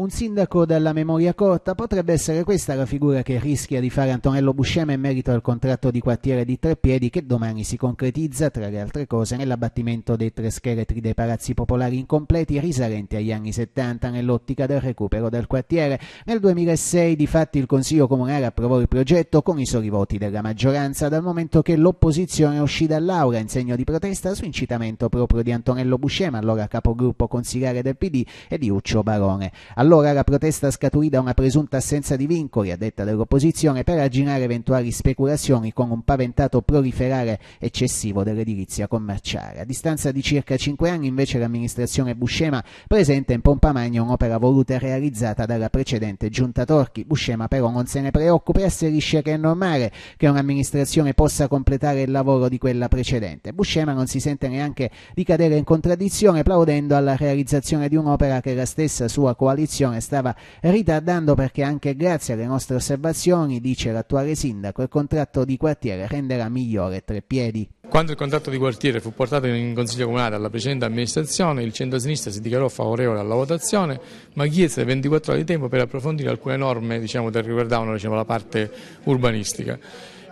Un sindaco dalla memoria corta potrebbe essere questa la figura che rischia di fare Antonello Buscema in merito al contratto di quartiere di Treppiedi che domani si concretizza, tra le altre cose, nell'abbattimento dei tre scheletri dei palazzi popolari incompleti risalenti agli anni 70 nell'ottica del recupero del quartiere. Nel 2006, difatti, il Consiglio Comunale approvò il progetto con i soli voti della maggioranza, dal momento che l'opposizione uscì dall'aula in segno di protesta su incitamento proprio di Antonello Buscema, allora capogruppo consigliere del PD, e di Uccio Barone. All allora la protesta scaturì da una presunta assenza di vincoli, a detta dell'opposizione, per arginare eventuali speculazioni con un paventato proliferare eccessivo dell'edilizia commerciale. A distanza di circa cinque anni invece l'amministrazione Buscema presenta in pompa magna un'opera voluta e realizzata dalla precedente giunta Torchi. Buscema però non se ne preoccupa e asserisce che è normale che un'amministrazione possa completare il lavoro di quella precedente. Buscema non si sente neanche di cadere in contraddizione plaudendo alla realizzazione di un'opera che la stessa sua coalizione trasmissione stava ritardando perché anche grazie alle nostre osservazioni, dice l'attuale sindaco, il contratto di quartiere renderà migliore Tre Piedi. Quando il contratto di quartiere fu portato in Consiglio Comunale alla precedente amministrazione, il centro-sinistra si dichiarò favorevole alla votazione, ma chiese 24 ore di tempo per approfondire alcune norme diciamo, che riguardavano diciamo, la parte urbanistica.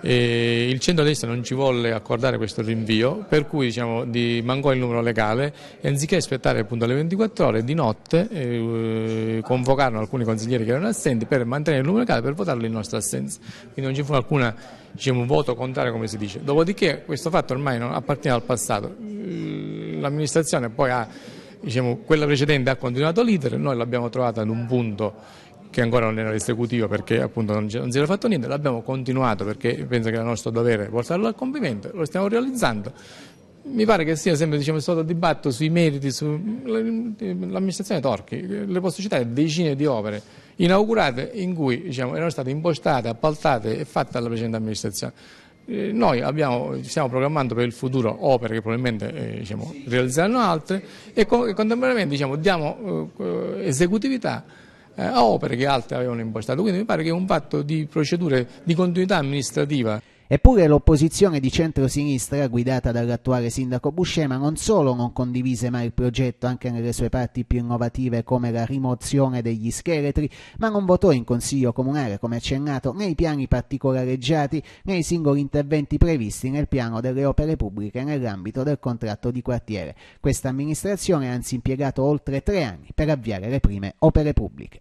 E il centro-destra non ci volle accordare questo rinvio, per cui diciamo, di, mancò il numero legale e anziché aspettare appunto alle 24 ore di notte eh, convocarono alcuni consiglieri che erano assenti per mantenere il numero legale per votarlo in nostra assenza. Quindi non ci fu alcuna diciamo, voto contrario come si dice. Dopodiché questo fatto ormai non appartiene al passato. L'amministrazione poi ha, diciamo, quella precedente ha continuato l'iter, noi l'abbiamo trovata ad un punto che ancora non era l'esecutivo perché appunto non, non si era fatto niente, l'abbiamo continuato perché penso che era nostro dovere portarlo a compimento, lo stiamo realizzando mi pare che sia sempre diciamo, stato dibattito sui meriti, sull'amministrazione Torchi, le posso citare decine di opere inaugurate in cui diciamo, erano state impostate, appaltate e fatte dalla precedente amministrazione. Eh, noi abbiamo, stiamo programmando per il futuro opere che probabilmente eh, diciamo, realizzeranno altre e, con, e contemporaneamente diciamo, diamo eh, esecutività eh, opere che altre avevano impostato. Quindi mi pare che un fatto di procedure di continuità amministrativa. Eppure l'opposizione di centro-sinistra, guidata dall'attuale sindaco Buscema, non solo non condivise mai il progetto anche nelle sue parti più innovative come la rimozione degli scheletri, ma non votò in Consiglio Comunale, come accennato, né i piani particolareggiati né i singoli interventi previsti nel piano delle opere pubbliche nell'ambito del contratto di quartiere. Questa amministrazione ha anzi impiegato oltre tre anni per avviare le prime opere pubbliche.